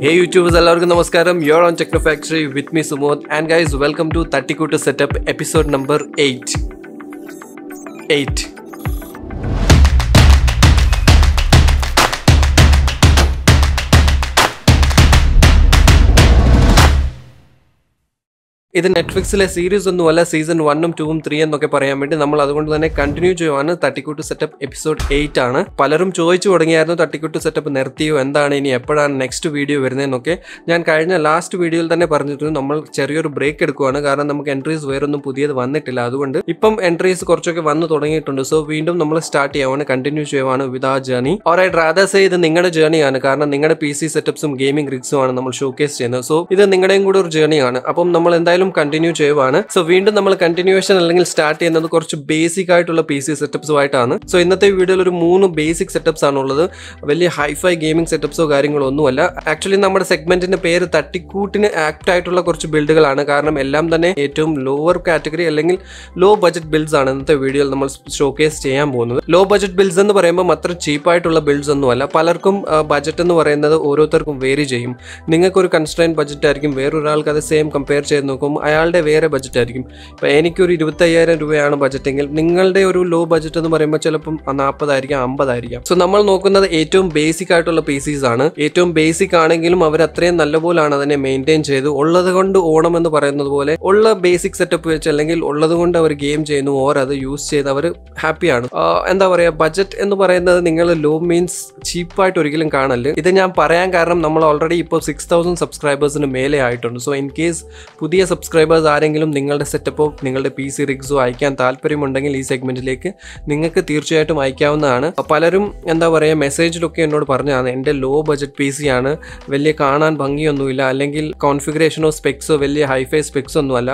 Hey YouTubers, എല്ലാവർക്കും നമസ്കാരം your own techno factory with me Sumod and guys welcome to തട്ടിക്കൂട്ട് setup episode number eight eight ഇത് നെറ്റ്ഫ്ലിക്സിലെ series ഒന്നുമല്ല സീസൺ വണ്ണും ടൂവും ത്രീ എന്നൊക്കെ പറയാൻ വേണ്ടി നമ്മൾ അതുകൊണ്ട് തന്നെ കണ്ടിന്യൂ ചെയ്യുവാണ് തട്ടിക്കൂട്ട് സെറ്റപ്പ് എപ്പിസോഡ് എയ്റ്റ് ആണ് പലരും ചോദിച്ചു തുടങ്ങിയായിരുന്നു തട്ടിക്കൂട്ട് സെറ്റപ്പ് നിർത്തിയോ എന്താണ് ഇനി എപ്പോഴാണ് നെക്സ്റ്റ് വീഡിയോ വരുന്നതെന്നൊക്കെ ഞാൻ കഴിഞ്ഞ ലാസ്റ്റ് വീഡിയോയിൽ തന്നെ പറഞ്ഞിരുന്നു നമ്മൾ ചെറിയൊരു ബ്രേക്ക് എടുക്കുവാണ് കാരണം നമുക്ക് എൻട്രീസ് വേറൊന്നും പുതിയത് വന്നിട്ടില്ല അതുകൊണ്ട് ഇപ്പം എൻട്രീസ് കുറച്ചൊക്കെ വന്നു തുടങ്ങിയിട്ടുണ്ട് സോ വീണ്ടും നമ്മൾ സ്റ്റാർട്ട് ചെയ്യുവാണ് കണ്ടിന്യൂ ചെയ്യുവാണ് വിത്ത് ആ ജേർണി ഓറൈറ്റ് ഡ്രാദേസ് ഇത് നിങ്ങളുടെ ആണ് കാരണം നിങ്ങളുടെ പി സി സെറ്റപ്പ്സും ഗെയിമിംഗ് റിഗ്സും ആണ് നമ്മൾ ഷോക്കേസ് ചെയ്യുന്നത് സോ ഇത് നിങ്ങളുടെയും കൂടെ ഒരു ജേർണിയാണ് അപ്പം നമ്മൾ എന്തായാലും വീണ്ടും കണ്ടിന്യൂ ചെയ്യുവാണ് സോ വീണ്ടും നമ്മൾ കണ്ടിന്യൂവേഷൻ അല്ലെങ്കിൽ സ്റ്റാർട്ട് ചെയ്യുന്നത് കുറച്ച് ബേസിക് ആയിട്ടുള്ള പി സി സെറ്റപ്സുമായിട്ടാണ് സോ ഇന്നത്തെ വീഡിയോയിൽ ഒരു മൂന്ന് ബേസിക് ആണ് ആണുള്ളത് വലിയ ഹൈഫൈ ഗെയിമിംഗ് സെറ്റപ്പ്സോ കാര്യങ്ങളോ ഒന്നുമല്ല ആക്ച്വലി നമ്മുടെ സെഗ്മെന്റിന്റെ പേര് തട്ടിക്കൂട്ടിന് ആക്ട് ആയിട്ടുള്ള കുറച്ച് ബിൽഡുകളാണ് കാരണം എല്ലാം തന്നെ ഏറ്റവും ലോവർ കാറ്റഗറി അല്ലെങ്കിൽ ലോ ബഡ്ജറ്റ് ബിൽഡ്സ് ആണ് ഇന്നത്തെ വീഡിയോയിൽ നമ്മൾ ഷോക്കേസ് ചെയ്യാൻ പോകുന്നത് ലോ ബഡ്ജറ്റ് ബിൽഡ്സ് എന്ന് പറയുമ്പോൾ അത്ര ചീപ്പായിട്ടുള്ള ബിൽഡ്സ് ഒന്നുമല്ല പലർക്കും ബഡ്ജറ്റ് എന്ന് പറയുന്നത് ഓരോരുത്തർക്കും വേരി ചെയ്യും നിങ്ങൾക്കൊരു കൺസ്ട്രെയിൻ ബഡ്ജറ്റ് ആയിരിക്കും വേറൊരാൾക്ക് അത് സെയിം കമ്പയർ ചെയ്ത് നോക്കും അയാളുടെ വേറെ ബഡ്ജറ്റ് ആയിരിക്കും ഇപ്പോൾ എനിക്കൊരു ഇരുപത്തയ്യായിരം രൂപയാണ് ബജറ്റെങ്കിൽ നിങ്ങളുടെ ഒരു ലോ ബഡ്ജറ്റ് എന്ന് പറയുമ്പോൾ ചിലപ്പം നാൽപ്പതായിരിക്കാം അമ്പതായിരിക്കാം സോ നമ്മൾ നോക്കുന്നത് ഏറ്റവും ബേസിക് ആയിട്ടുള്ള പീസീസ് ആണ് ഏറ്റവും ബേസിക് ആണെങ്കിലും അവർ അത്രയും നല്ലപോലാണ് അതിനെ മെയിൻറ്റെയിൻ ചെയ്ത് ഉള്ളത് കൊണ്ട് ഓണം എന്ന് പറയുന്നത് പോലെ ഉള്ള ബേസിക് സെറ്റപ്പ് വെച്ച് അല്ലെങ്കിൽ ഉള്ളത് കൊണ്ട് അവർ ഗെയിം ചെയ്യുന്നു ഓർ അത് യൂസ് ചെയ്ത് അവർ ഹാപ്പിയാണ് എന്താ പറയുക ബഡ്ജറ്റ് എന്ന് പറയുന്നത് നിങ്ങൾ ലോ മീൻസ് ചീപ്പായിട്ട് ഒരിക്കലും കാണല് ഇത് ഞാൻ പറയാൻ കാരണം നമ്മൾ ഓൾറെഡി ഇപ്പോൾ സിക്സ് തൗസൻഡ് സബ്സ്ക്രൈബേഴ്സിന് മേലെ ആയിട്ടുണ്ട് സോ ഇൻ കേസ് പുതിയ സബ്സ്ക്രൈബേഴ്സ് ആരെങ്കിലും നിങ്ങളുടെ സെറ്റപ്പോ നിങ്ങളുടെ പി സി റിഗ്സോ അയക്കാൻ താല്പര്യമുണ്ടെങ്കിൽ ഈ സെഗ്മെന്റിലേക്ക് നിങ്ങൾക്ക് തീർച്ചയായിട്ടും അയക്കാവുന്നതാണ് പലരും എന്താ പറയുക മെസ്സേജിലൊക്കെ എന്നോട് പറഞ്ഞതാണ് എൻ്റെ ലോ ബജറ്റ് പി സി ആണ് വലിയ കാണാൻ ഭംഗിയൊന്നുമില്ല അല്ലെങ്കിൽ കോൺഫിഗറേഷനോ സ്പെക്സോ വലിയ ഹൈഫൈ സ്പെക്സോ ഒന്നുമല്ല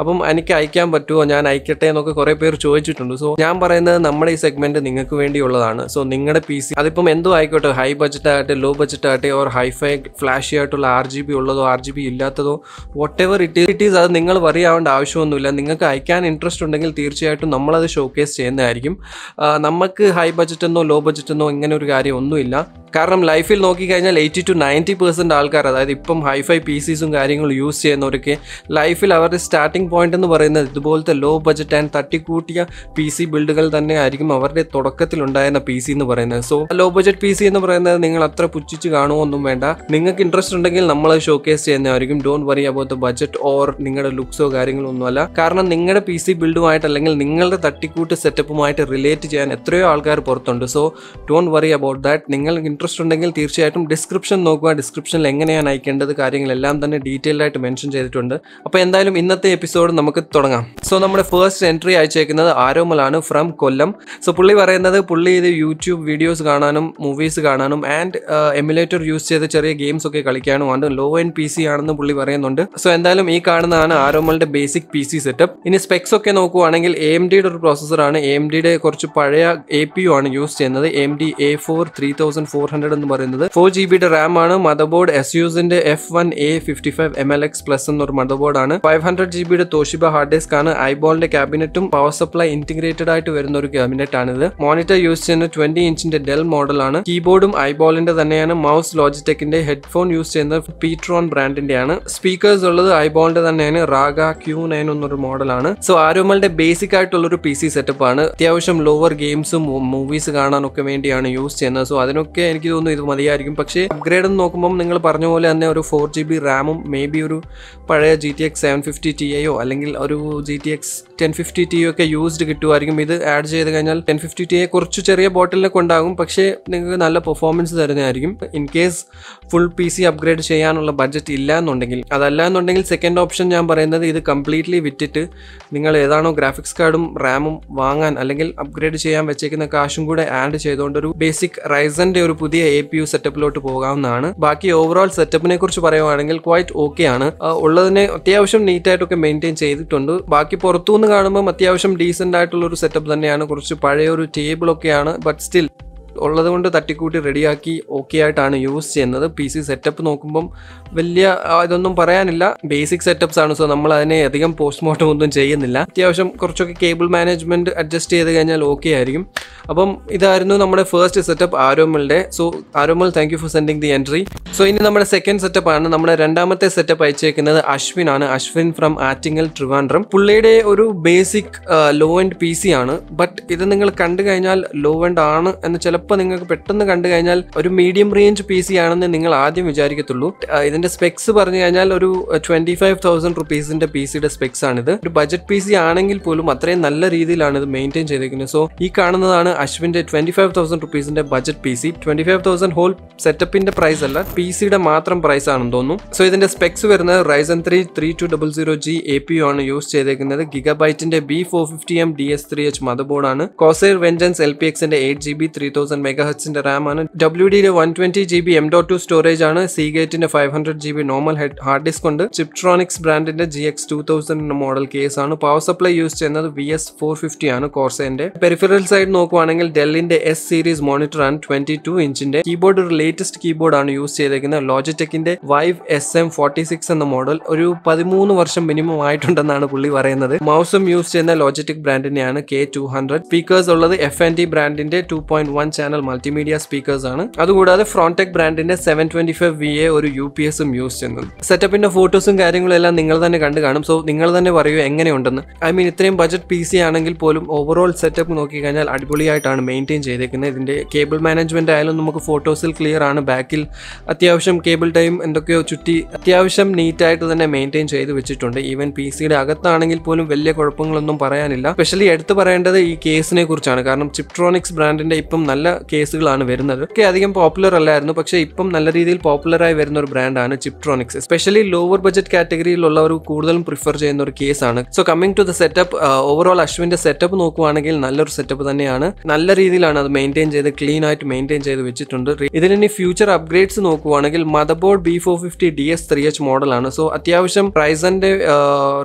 അപ്പം എനിക്ക് അയക്കാൻ പറ്റുമോ ഞാൻ അയക്കട്ടെ എന്നൊക്കെ കുറേ പേർ ചോദിച്ചിട്ടുണ്ട് സോ ഞാൻ പറയുന്നത് നമ്മുടെ ഈ സെഗ്മെന്റ് നിങ്ങൾക്ക് വേണ്ടിയുള്ളതാണ് സോ നിങ്ങളുടെ പി സി അതിപ്പം എന്തോ ആയിക്കോട്ടെ ഹൈ ബജറ്റ് ആകട്ടെ ലോ ബജറ്റ് ആകട്ടെ ഓർ ഹൈഫൈ ഫ്ലാഷി ആയിട്ടുള്ള ആർ ജി ബി ഉള്ളതോ ആർ ജി ബി ഇല്ലാത്തതോ whatever it it is അത് നിങ്ങൾ വറിയാവേണ്ട ആവശ്യമൊന്നുമില്ല നിങ്ങൾക്ക് അയക്കാൻ ഇൻട്രസ്റ്റ് ഉണ്ടെങ്കിൽ തീർച്ചയായിട്ടും നമ്മളത് ഷോക്കേസ് ചെയ്യുന്നതായിരിക്കും നമുക്ക് ഹൈ ബഡ്ജറ്റ് എന്നോ ലോ ബഡ്ജറ്റ് എന്നോ ഇങ്ങനെ ഒരു കാര്യം ഒന്നുമില്ല കാരണം ലൈഫിൽ നോക്കിക്കഴിഞ്ഞാൽ എയ്റ്റി ടു നയൻറ്റി പെർസെൻറ്റ് ആൾക്കാർ അതായത് ഇപ്പം ഹൈഫൈ പി സീസും കാര്യങ്ങളും യൂസ് ചെയ്യുന്നവരൊക്കെ ലൈഫിൽ അവരുടെ സ്റ്റാർട്ടിങ് ടേണിംഗ് പോയിന്റ് എന്ന് പറയുന്നത് ഇതുപോലത്തെ ലോ ബഡ്ജറ്റ് ആൻഡ് തട്ടിക്കൂട്ടിയ പി സി ബിൽഡുകൾ തന്നെ ആയിരിക്കും അവരുടെ ഉണ്ടായിരുന്ന പി സി എന്ന് പറയുന്നത് so low budget P C എന്ന് പറയുന്നത് നിങ്ങൾ അത്ര പുച്ഛിച്ച് കാണുമൊന്നും വേണ്ട നിങ്ങൾക്ക് ഇൻട്രസ്റ്റ് ഉണ്ടെങ്കിൽ നമ്മൾ ഷോക്കേസ് ചെയ്യുന്നതായിരിക്കും don't worry about the budget or നിങ്ങളുടെ ലുക്സോ കാര്യങ്ങളോ ഒന്നുമല്ല കാരണം നിങ്ങളുടെ പി സി ബിൽഡുമായിട്ട് അല്ലെങ്കിൽ നിങ്ങളുടെ തട്ടിക്കൂട്ട് സെറ്റപ്പുമായിട്ട് റിലേറ്റ് ചെയ്യാൻ എത്രയോ ആൾക്കാർ പുറത്തുണ്ട് so don't worry about that നിങ്ങൾക്ക് ഇൻട്രസ്റ്റ് ഉണ്ടെങ്കിൽ തീർച്ചയായിട്ടും ഡിസ്ക്രിപ്ഷൻ നോക്കുക ഡിസ്ക്രിപ്ഷനിൽ എങ്ങനെയാണ് അയക്കേണ്ടത് കാര്യങ്ങളെല്ലാം തന്നെ ഡീറ്റെയിൽഡ് ആയിട്ട് മെൻഷൻ ചെയ്തിട്ടുണ്ട് അപ്പോൾ എന്തായാലും ഇന്നത്തെ എപ്പിസോഡ് എപ്പിസോഡ് നമുക്ക് തുടങ്ങാം സോ നമ്മുടെ ഫസ്റ്റ് എൻട്രി അയച്ചേക്കുന്നത് ആരോമലാണ് ഫ്രം കൊല്ലം സോ പുള്ളി പറയുന്നത് പുള്ളി ഇത് യൂട്യൂബ് വീഡിയോസ് കാണാനും മൂവീസ് കാണാനും ആൻഡ് എമുലേറ്റർ യൂസ് ചെയ്ത് ചെറിയ ഗെയിംസ് ഒക്കെ കളിക്കാനും ആണ് ലോ ആൻഡ് പി സി ആണെന്ന് പുള്ളി പറയുന്നുണ്ട് സോ എന്തായാലും ഈ കാണുന്നതാണ് ആരോമലിന്റെ ബേസിക് പി സി സെറ്റപ്പ് ഇനി സ്പെക്സ് ഒക്കെ നോക്കുവാണെങ്കിൽ എ എം ഡിയുടെ ഒരു പ്രോസസ്സറാണ് എ എം ഡിയുടെ കുറച്ച് പഴയ എ പി യു ആണ് യൂസ് ചെയ്യുന്നത് M D A four three thousand four hundred എന്ന് പറയുന്നത് ഫോർ ജി ബിയുടെ റാം ആണ് മദർ ബോർഡ് എസ് യുസിന്റെ F one A fifty five M L X plus എന്നൊരു മദർ ബോർഡ് ആണ് ഫൈവ് ഹൺഡ്രഡ് ജി ബി ഒരു തോഷിബ ഹാർഡ് ഡിസ്ക് ആണ് ഐബോളിന്റെ ക്യാബിനറ്റും പവർ സപ്ലൈ ഇന്റഗ്രേറ്റഡ് ആയിട്ട് വരുന്ന ഒരു ക്യാബിനറ്റ് ആണിത് മോണിറ്റർ യൂസ് ചെയ്യുന്ന ട്വന്റി ഇഞ്ചിന്റെ ഡെൽ മോഡലാണ് കീബോർഡും ഐബോളിന്റെ തന്നെയാണ് മൗസ് ലോജിറ്റെക്കിന്റെ ഹെഡ്ഫോൺ യൂസ് ചെയ്യുന്നത് പീട്രോൺ ബ്രാൻഡിന്റെയാണ് സ്പീക്കേഴ്സ് ഉള്ളത് ഐബോളിന്റെ തന്നെയാണ് റാഗ ക്യൂ നയൻ എന്നൊരു മോഡലാണ് സോ ആരോമലിന്റെ ബേസിക് ആയിട്ടുള്ള ഒരു പി സി സെറ്റപ്പ് ആണ് അത്യാവശ്യം ലോവർ ഗെയിംസും മൂവീസ് കാണാനൊക്കെ വേണ്ടിയാണ് യൂസ് ചെയ്യുന്നത് സോ അതിനൊക്കെ എനിക്ക് തോന്നുന്നു ഇത് മതിയായിരിക്കും പക്ഷേ അപ്ഗ്രേഡ് നോക്കുമ്പോൾ നിങ്ങൾ പറഞ്ഞ പോലെ തന്നെ ഒരു ഫോർ ജി ബി റാമും മേ ബി ഒരു പഴയ G T X seven fifty T I അല്ലെങ്കിൽ ഒരു G T X ten fifty T ഒക്കെ യൂസ്ഡ് കിട്ടുമായിരിക്കും ഇത് ആഡ് ചെയ്ത് കഴിഞ്ഞാൽ ടെൻ ഫിഫ്റ്റി ടിയെ കുറച്ച് ചെറിയ ബോട്ടിലൊക്കെ ഉണ്ടാകും പക്ഷേ നിങ്ങൾക്ക് നല്ല പെർഫോമൻസ് തരുന്നതായിരിക്കും in case full P C upgrade ചെയ്യാനുള്ള ബഡ്ജറ്റ് ഇല്ല എന്നുണ്ടെങ്കിൽ അതല്ല എന്നുണ്ടെങ്കിൽ സെക്കൻഡ് ഓപ്ഷൻ ഞാൻ പറയുന്നത് ഇത് കംപ്ലീറ്റ്ലി വിറ്റിട്ട് നിങ്ങൾ ഏതാണോ ഗ്രാഫിക്സ് കാർഡും റാമും വാങ്ങാൻ അല്ലെങ്കിൽ അപ്ഗ്രേഡ് ചെയ്യാൻ വെച്ചേക്കുന്ന കാശും കൂടെ ആഡ് ചെയ്തുകൊണ്ട് ഒരു ബേസിക് റൈസന്റെ ഒരു പുതിയ എ പി യു സെറ്റപ്പിലോട്ട് പോകാവുന്നതാണ് ബാക്കി ഓവറോൾ സെറ്റപ്പിനെ കുറിച്ച് പറയുകയാണെങ്കിൽ ക്വൈറ്റ് ഓക്കെ ആണ് ഉള്ളതിനെ അത്യാവശ്യം നീറ്റായിട്ടൊക്കെ മെയിൻറ്റെയിൻ ചെയ്തിട്ടുണ്ട് ബാക്കി പുറത്തു കാണുമ്പോൾ അത്യാവശ്യം ഡീസെൻ്റ് ആയിട്ടുള്ള ഒരു സെറ്റപ്പ് തന്നെയാണ് കുറച്ച് പഴയ ഒരു ടേബിളൊക്കെയാണ് ബട്ട് സ്റ്റിൽ ഉള്ളത് കൊണ്ട് തട്ടിക്കൂട്ടി റെഡിയാക്കി ഓക്കെ ആയിട്ടാണ് യൂസ് ചെയ്യുന്നത് പി സി സെറ്റപ്പ് നോക്കുമ്പം വലിയ ഇതൊന്നും പറയാനില്ല ബേസിക് സെറ്റപ്പ്സ് ആണ് സോ നമ്മൾ അതിനെ അധികം പോസ്റ്റ്മോർട്ടം ഒന്നും ചെയ്യുന്നില്ല അത്യാവശ്യം കുറച്ചൊക്കെ കേബിൾ മാനേജ്മെന്റ് അഡ്ജസ്റ്റ് ചെയ്ത് കഴിഞ്ഞാൽ ഓക്കെ ആയിരിക്കും അപ്പം ഇതായിരുന്നു നമ്മുടെ ഫസ്റ്റ് സെറ്റപ്പ് ആരോമലിന്റെ so Aromal thank you for sending the entry so ഇനി നമ്മുടെ സെക്കൻഡ് സെറ്റപ്പ് ആണ് നമ്മുടെ രണ്ടാമത്തെ സെറ്റപ്പ് അയച്ചേക്കുന്നത് അശ്വിൻ ആണ് അശ്വിൻ ഫ്രം ആറ്റിങ്ങൽ ട്രിവാൻഡ്രം പുള്ളിയുടെ ഒരു basic low end P C ആണ് ബട്ട് ഇത് നിങ്ങൾ കണ്ടു കഴിഞ്ഞാൽ ലോ ആൻഡ് ആണ് എന്ന് ചില ചിലപ്പോൾ നിങ്ങൾക്ക് പെട്ടെന്ന് കണ്ടു കഴിഞ്ഞാൽ ഒരു മീഡിയം റേഞ്ച് പി സി ആണെന്ന് നിങ്ങൾ ആദ്യം വിചാരിക്കത്തുള്ളൂ ഇതിന്റെ സ്പെക്സ് പറഞ്ഞു കഴിഞ്ഞാൽ ഒരു ട്വന്റി ഫൈവ് തൗസൻഡ് റുപ്പീസിന്റെ പി സിയുടെ സ്പെക്സ് ആണിത് ഒരു ബജറ്റ് പി സി ആണെങ്കിൽ പോലും അത്രയും നല്ല രീതിയിലാണ് ഇത് മെയിൻറ്റെയിൻ ചെയ്തിരിക്കുന്നത് സോ ഈ കാണുന്നതാണ് അശ്വിന്റെ ട്വന്റി ഫൈവ് തൗസൻഡ് റുപ്പീസിന്റെ budget P C twenty five thousand whole സെറ്റപ്പിന്റെ പ്രൈസ് അല്ല പി സിയുടെ മാത്രം പ്രൈസ് ആണെന്ന് തോന്നുന്നു സോ ഇതിന്റെ സ്പെക്സ് വരുന്നത് Ryzen three three two double zero G A P ആണ് യൂസ് ചെയ്തേക്കുന്നത് ഗിഗബൈറ്റിന്റെ B four fifty M D S three H മദർ ബോർഡാണ് കോസൈർ വെഞ്ചൻസ് എൽ പി എക്സിന്റെ eight G B three thousand thousand മെഗാ ഹെച്ചിന്റെ ആണ് ഡബ്ല്യു ഡിയിലെ one twenty G B M dot two storage ആണ് സീ ഗേറ്റിന്റെ five hundred G B normal hard disk ഉണ്ട് ചിപ്ട്രോണിക്സ് ബ്രാൻഡിന്റെ G X two thousand model case ആണ് പവർ സപ്ലൈ യൂസ് ചെയ്യുന്നത് വി എസ് ഫോർ ഫിഫ്റ്റി ആണ് കോർസേന്റെ പെരിഫറൽ സൈഡ് നോക്കുവാണെങ്കിൽ ഡെല്ലിന്റെ എസ് സീരീസ് മോണിറ്റർ ആണ് ട്വന്റി ടു ഇഞ്ചിന്റെ കീബോർഡ് ഒരു ലേറ്റസ്റ്റ് കീബോർഡ് ആണ് യൂസ് ചെയ്തേക്കുന്നത് ലോജിറ്റെക്കിന്റെ വൈവ് എസ് എം ഫോർട്ടി സിക്സ് എന്ന മോഡൽ ഒരു പതിമൂന്ന് വർഷം മിനിമം ആയിട്ടുണ്ടെന്നാണ് പുള്ളി പറയുന്നത് മൗസും യൂസ് ചെയ്യുന്ന ലോജിറ്റിക് ബ്രാൻഡിനെയാണ് കെ ടു ഹൺഡ്രഡ് സ്പീക്കേഴ്സ് ഉള്ളത് എഫ് ആൻഡ് ഡി ബ്രാൻഡിന്റെ two point one channel multimedia speakers ആണ് അതുകൂടാതെ ഫ്രോൺടെക് ബ്രാൻഡിന്റെ seven twenty five V A ഒരു യു പി എസും യൂസ് ചെയ്യുന്നത് സെറ്റപ്പിന്റെ ഫോട്ടോസും കാര്യങ്ങളും എല്ലാം നിങ്ങൾ തന്നെ കണ്ടു കാണും സോ നിങ്ങൾ തന്നെ പറയൂ എങ്ങനെയുണ്ടെന്ന് ഐ മീൻ ഇത്രയും ബജറ്റ് പി സി ആണെങ്കിൽ പോലും ഓവറോൾ സെറ്റപ്പ് നോക്കി കഴിഞ്ഞാൽ അടിപൊളിയായിട്ടാണ് മെയിൻറ്റെയിൻ ചെയ്തേക്കുന്നത് ഇതിന്റെ കേബിൾ മാനേജ്മെന്റ് ആയാലും നമുക്ക് ഫോട്ടോസിൽ ക്ലിയർ ആണ് ബാക്കിൽ അത്യാവശ്യം കേബിൾ ടൈം എന്തൊക്കെയോ ചുറ്റി അത്യാവശ്യം നീറ്റായിട്ട് തന്നെ മെയിൻറ്റെയിൻ ചെയ്ത് വെച്ചിട്ടുണ്ട് ഈവൻ പി സിയുടെ അകത്താണെങ്കിൽ പോലും വലിയ കുഴപ്പങ്ങളൊന്നും പറയാനില്ല സ്പെഷ്യലി എടുത്തു പറയേണ്ടത് ഈ കേസിനെ കുറിച്ചാണ് കാരണം ചിപ്ട്രോണിക്സ് ബ്രാൻഡിന്റെ ഇപ്പം നല്ല കേസുകളാണ് വരുന്നത് ഒക്കെ അധികം പോപ്പുലർ അല്ലായിരുന്നു പക്ഷേ ഇപ്പം നല്ല രീതിയിൽ പോപ്പുലറായി വരുന്ന ഒരു ബ്രാൻഡാണ് ചിപ്ട്രോണിക്സ് എസ്പെഷ്യലി ലോവർ ബഡ്ജറ്റ് കാറ്റഗറിയിലുള്ളവർ കൂടുതലും പ്രിഫർ ചെയ്യുന്ന ഒരു കേസാണ് so coming to the setup overall അശ്വിന്റെ സെറ്റപ്പ് നോക്കുവാണെങ്കിൽ നല്ലൊരു സെറ്റപ്പ് തന്നെയാണ് നല്ല രീതിയിലാണ് അത് മെയിൻറ്റെയിൻ ചെയ്ത് ക്ലീൻ ആയിട്ട് മെയിൻറ്റെയിൻ ചെയ്ത് വെച്ചിട്ടുണ്ട് ഇതിനി ഫ്യൂച്ചർ അപ്ഗ്രേഡ്സ് നോക്കുവാണെങ്കിൽ motherboard B four fifty D S three H മോഡലാണ് സോ അത്യാവശ്യം റൈസന്റെ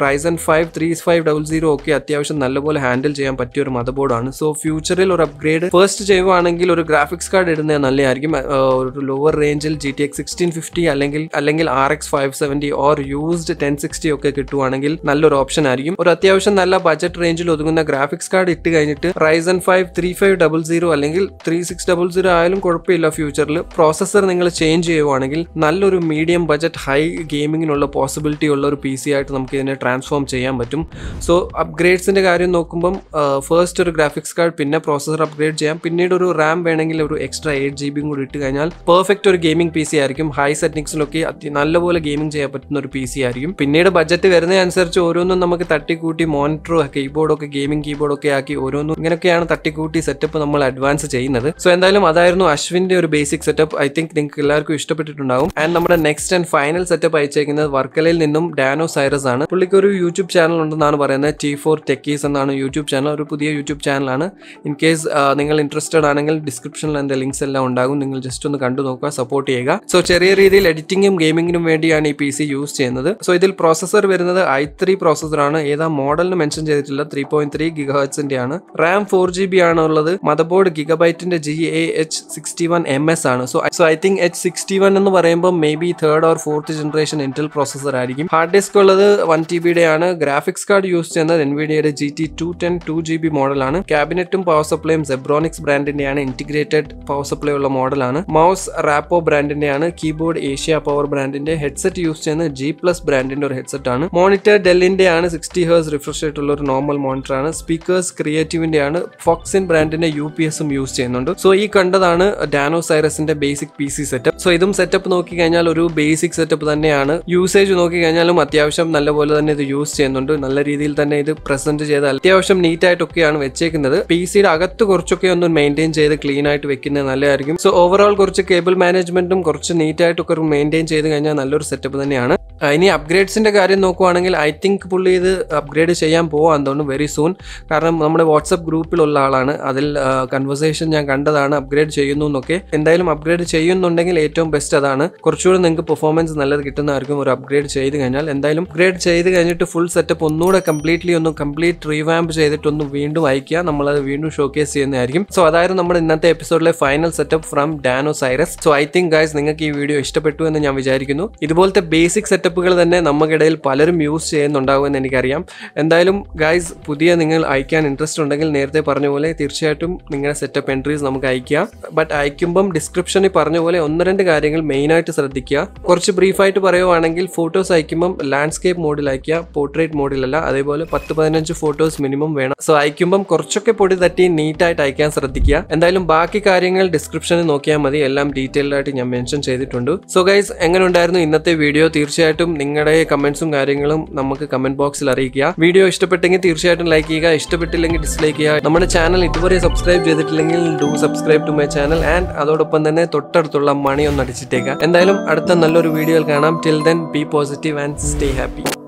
Ryzen five three five double zero ഒക്കെ അത്യാവശ്യം നല്ലപോലെ ഹാൻഡിൽ ചെയ്യാൻ പറ്റിയ ഒരു മദർ ബോർഡാണ് സോ ഫ്യൂച്ചറിൽ ഒരു അപ്ഗ്രേഡ് ഫസ്റ്റ് ചെയ്യുവാണെങ്കിൽ അല്ലെങ്കിൽ ഒരു ഗ്രാഫിക്സ് കാർഡ് ഇടുന്നത് നല്ലതായിരിക്കും ഒരു ലോവർ റേഞ്ചിൽ G T X sixteen fifty അല്ലെങ്കിൽ അല്ലെങ്കിൽ R X five seventy or used ten sixty ഒക്കെ കിട്ടുവാണെങ്കിൽ നല്ലൊരു ഓപ്ഷൻ ആയിരിക്കും ഒരു അത്യാവശ്യം നല്ല ബജറ്റ് റേഞ്ചിൽ ഒതുങ്ങുന്ന ഗ്രാഫിക്സ് കാർഡ് ഇട്ട് കഴിഞ്ഞിട്ട് Ryzen five three five double zero അല്ലെങ്കിൽ ത്രീ സിക്സ് ഡബിൾ സീറോ ആയാലും കുഴപ്പമില്ല ഫ്യൂച്ചറിൽ പ്രോസസ്സർ നിങ്ങൾ ചേഞ്ച് ചെയ്യുവാണെങ്കിൽ നല്ലൊരു മീഡിയം ബജറ്റ് ഹൈ ഗെയിമിങ്ങിനുള്ള പോസിബിലിറ്റി ഉള്ള ഒരു പി സി ആയിട്ട് നമുക്ക് ഇതിനെ ട്രാൻസ്ഫോം ചെയ്യാൻ പറ്റും സോ അപ്ഗ്രേഡ്സിന്റെ കാര്യം നോക്കുമ്പം ഫസ്റ്റ് ഒരു ഗ്രാഫിക്സ് കാർഡ് പിന്നെ പ്രോസസ്സർ അപ്ഗ്രേഡ് ചെയ്യാം പിന്നീട് ഒരു റാം റാം വേണമെങ്കിൽ ഒരു എക്സ്ട്രാ എയ്റ്റ് ജി ബിയും കൂടി ഇട്ട് കഴിഞ്ഞാൽ പെർഫെക്റ്റ് ഒരു ഗെയിമിംഗ് പി സി ആയിരിക്കും ഹൈ സെറ്റിംഗ്സിലൊക്കെ നല്ലപോലെ ഗെയിമിംഗ് ചെയ്യാൻ പറ്റുന്ന ഒരു പി സി ആയിരിക്കും പിന്നീട് ബഡ്ജറ്റ് അനുസരിച്ച് ഓരോന്നും നമുക്ക് തട്ടിക്കൂട്ടി മോണിറ്ററും കീബോർഡൊക്കെ ഗെയിമിംഗ് കീബോർഡൊക്കെ ആക്കി ഓരോന്നും ഇങ്ങനെയൊക്കെയാണ് തട്ടിക്കൂട്ടി സെറ്റപ്പ് നമ്മൾ അഡ്വാൻസ് ചെയ്യുന്നത് സോ എന്തായാലും അതായിരുന്നു അശ്വിന്റെ ഒരു ബേസിക് സെറ്റപ്പ് ഐ തിങ്ക് നിങ്ങൾക്ക് എല്ലാവർക്കും ഇഷ്ടപ്പെട്ടിട്ടുണ്ടാവും ആൻഡ് നമ്മുടെ നെക്സ്റ്റ് ആൻഡ് ഫൈനൽ സെറ്റപ്പ് അയച്ചേക്കുന്നത് വർക്കലയിൽ നിന്നും ഡാനോ സൈറസ് ആണ് പുള്ളിക്ക് ഒരു യൂട്യൂബ് ചാനൽ ഉണ്ടെന്നാണ് പറയുന്നത് ടി ഫോർ ടെക്കീസ് എന്നാണ് യൂട്യൂബ് ചാനൽ ഒരു പുതിയ യൂട്യൂബ് ചാനലാണ് ഇൻ കേസ് നിങ്ങൾ ഇൻട്രസ്റ്റഡ് ആണെങ്കിൽ ഉണ്ടെങ്കിൽ ഡിസ്ക്രിപ്ഷനിൽ എൻ്റെ ലിങ്ക്സ് എല്ലാം ഉണ്ടാകും നിങ്ങൾ ജസ്റ്റ് ഒന്ന് കണ്ടു നോക്കുക സപ്പോർട്ട് ചെയ്യുക സോ ചെറിയ രീതിയിൽ എഡിറ്റിംഗും ഗെയിമിംഗിനും വേണ്ടിയാണ് ഈ പി സി യൂസ് ചെയ്യുന്നത് സോ ഇതിൽ പ്രോസസർ വരുന്നത് ഐ ത്രീ ആണ് ഏതാ മോഡലിന് മെൻഷൻ ചെയ്തിട്ടില്ല ത്രീ പോയിന്റ് ത്രീ ഗിഗഹെറ്റ്സിന്റെ ആണ് റാം ഫോർ ജി ബി ആണ് ഉള്ളത് മദർ ബോർഡ് ഗിഗബൈറ്റിന്റെ G A H sixty one M S ആണ് so so I think H sixty one എന്ന് പറയുമ്പോൾ maybe third or fourth generation Intel processor ആയിരിക്കും hard disk ഉള്ളത് one ടി ബിയുടെ ആണ് ഗ്രാഫിക്സ് കാർഡ് യൂസ് ചെയ്യുന്നത് എൻവിഡിയുടെ G T two ten two G B മോഡലാണ് ക്യാബിനറ്റും പവർ സപ്ലൈയും സെബ്രോണിക്സ് ബ്രാൻഡിന്റെയാണ് ആണ് ഇൻറ്റിഗ്രേറ്റഡ് പവർ സപ്ലൈ ഉള്ള മോഡലാണ് മൗസ് റാപ്പോ ബ്രാൻഡിന്റെയാണ് കീബോർഡ് ഏഷ്യ പവർ ബ്രാൻഡിന്റെ ഹെഡ്സെറ്റ് യൂസ് ചെയ്യുന്ന ജി പ്ലസ് ബ്രാൻഡിന്റെ ഒരു ഹെഡ്സെറ്റ് ആണ് മോണിറ്റർ ഡെല്ലിന്റെ ആണ് സിക്സ്റ്റി ഹേഴ്സ് റിഫ്രഷ് ആയിട്ടുള്ള ഒരു നോർമൽ മോണിറ്റർ ആണ് സ്പീക്കേഴ്സ് ക്രിയേറ്റീവിന്റെ ആണ് ഫോക്സിൻ ബ്രാൻഡിന്റെ യു പി എസും യൂസ് ചെയ്യുന്നുണ്ട് സോ ഈ കണ്ടതാണ് ഡാനോ സൈറസിന്റെ basic P C setup so ഇതും സെറ്റപ്പ് നോക്കി കഴിഞ്ഞാൽ ഒരു ബേസിക് സെറ്റപ്പ് തന്നെയാണ് യൂസേജ് നോക്കി കഴിഞ്ഞാലും അത്യാവശ്യം നല്ലപോലെ തന്നെ ഇത് യൂസ് ചെയ്യുന്നുണ്ട് നല്ല രീതിയിൽ തന്നെ ഇത് പ്രസന്റ് ചെയ്താൽ അത്യാവശ്യം നീറ്റ് ആയിട്ടൊക്കെയാണ് വെച്ചേക്കുന്നത് പി സിയുടെ അകത്ത് കുറച്ചൊക്കെ ഒന്ന് മെയിൻറ്റെയിൻ ചെയ്ത് ചെയ്ത് ക്ലീൻ ആയിട്ട് വെക്കുന്നത് നല്ലതായിരിക്കും സോ ഓവറോൾ കുറച്ച് കേബിൾ മാനേജ്മെന്റും കുറച്ച് നീറ്റ് ആയിട്ടൊക്കെ മെയിൻറ്റെയിൻ ചെയ്ത് കഴിഞ്ഞാൽ നല്ലൊരു സെറ്റപ്പ് തന്നെയാണ് ഇനി അപ്ഗ്രേഡ്സിൻ്റെ കാര്യം നോക്കുവാണെങ്കിൽ ഐ തിങ്ക് പുള്ളി ഇത് അപ്ഗ്രേഡ് ചെയ്യാൻ പോകാൻ തോന്നുന്നു വെരി സൂൺ കാരണം നമ്മുടെ വാട്സപ്പ് ഗ്രൂപ്പിലുള്ള ആളാണ് അതിൽ കൺവെർസേഷൻ ഞാൻ കണ്ടതാണ് അപ്ഗ്രേഡ് ചെയ്യുന്നു എന്നൊക്കെ എന്തായാലും അപ്ഗ്രേഡ് ചെയ്യുന്നുണ്ടെങ്കിൽ ഏറ്റവും ബെസ്റ്റ് അതാണ് കുറച്ചുകൂടി നിങ്ങൾക്ക് പെർഫോമൻസ് നല്ലത് കിട്ടുന്നതായിരിക്കും ഒരു അപ്ഗ്രേഡ് ചെയ്ത് കഴിഞ്ഞാൽ എന്തായാലും അപ്ഗ്രേഡ് ചെയ്ത് കഴിഞ്ഞിട്ട് ഫുൾ സെറ്റപ്പ് ഒന്നുകൂടെ കംപ്ലീറ്റ്ലി ഒന്ന് കംപ്ലീറ്റ് റീവാമ്പ് ഒന്ന് വീണ്ടും അയക്കുക നമ്മളത് വീണ്ടും ഷോക്കേസ് ചെയ്യുന്നതായിരിക്കും സോ അതായത് നമ്മുടെ ഇന്നത്തെ എപ്പിസോഡിലെ final setup from Dano Cyrus so I think guys നിങ്ങൾക്ക് ഈ വീഡിയോ ഇഷ്ടപ്പെട്ടു എന്ന് ഞാൻ വിചാരിക്കുന്നു ഇതുപോലത്തെ ബേസിക് സെറ്റപ്പ് സെറ്റപ്പുകൾ തന്നെ നമുക്കിടയിൽ പലരും യൂസ് ചെയ്യുന്നുണ്ടാകുമെന്ന് എനിക്കറിയാം എന്തായാലും ഗൈസ് പുതിയ നിങ്ങൾ അയക്കാൻ ഇൻട്രസ്റ്റ് ഉണ്ടെങ്കിൽ നേരത്തെ പറഞ്ഞ പോലെ തീർച്ചയായിട്ടും നിങ്ങളുടെ സെറ്റപ്പ് എൻട്രീസ് നമുക്ക് അയക്കാം ബട്ട് അയക്കുമ്പം ഡിസ്ക്രിപ്ഷനിൽ പറഞ്ഞ പോലെ ഒന്ന് രണ്ട് കാര്യങ്ങൾ മെയിനായിട്ട് ശ്രദ്ധിക്കുക കുറച്ച് ബ്രീഫായിട്ട് പറയുവാണെങ്കിൽ ഫോട്ടോസ് അയക്കുമ്പം ലാൻഡ്സ്കേപ്പ് മോഡിൽ അയക്കുക പോർട്രേറ്റ് മോഡിലല്ല അതേപോലെ പത്ത് പതിനഞ്ച് ഫോട്ടോസ് മിനിമം വേണം സോ അയക്കുമ്പം കുറച്ചൊക്കെ പൊടി തട്ടി നീറ്റായിട്ട് അയക്കാൻ ശ്രദ്ധിക്കുക എന്തായാലും ബാക്കി കാര്യങ്ങൾ ഡിസ്ക്രിപ്ഷനിൽ നോക്കിയാൽ മതി എല്ലാം ഡീറ്റെയിൽഡ് ആയിട്ട് ഞാൻ മെൻഷൻ ചെയ്തിട്ടുണ്ട് സോ ഗൈസ് എങ്ങനെ ഉണ്ടായിരുന്നു ഇന്നത്തെ വീഡിയോ തീർച്ചയായിട്ടും തീർച്ചയായിട്ടും നിങ്ങളുടെ കമന്റ്സും കാര്യങ്ങളും നമുക്ക് കമന്റ് ബോക്സിൽ അറിയിക്കുക വീഡിയോ ഇഷ്ടപ്പെട്ടെങ്കിൽ തീർച്ചയായിട്ടും ലൈക്ക് ചെയ്യുക ഇഷ്ടപ്പെട്ടില്ലെങ്കിൽ ഡിസ്ലൈക്ക് ചെയ്യുക നമ്മുടെ ചാനൽ ഇതുവരെ സബ്സ്ക്രൈബ് ചെയ്തിട്ടില്ലെങ്കിൽ do subscribe to my channel and അതോടൊപ്പം തന്നെ തൊട്ടടുത്തുള്ള മണി ഒന്ന് അടിച്ചിട്ടേക്കുക എന്തായാലും അടുത്ത നല്ലൊരു വീഡിയോയിൽ കാണാം till then be positive and stay happy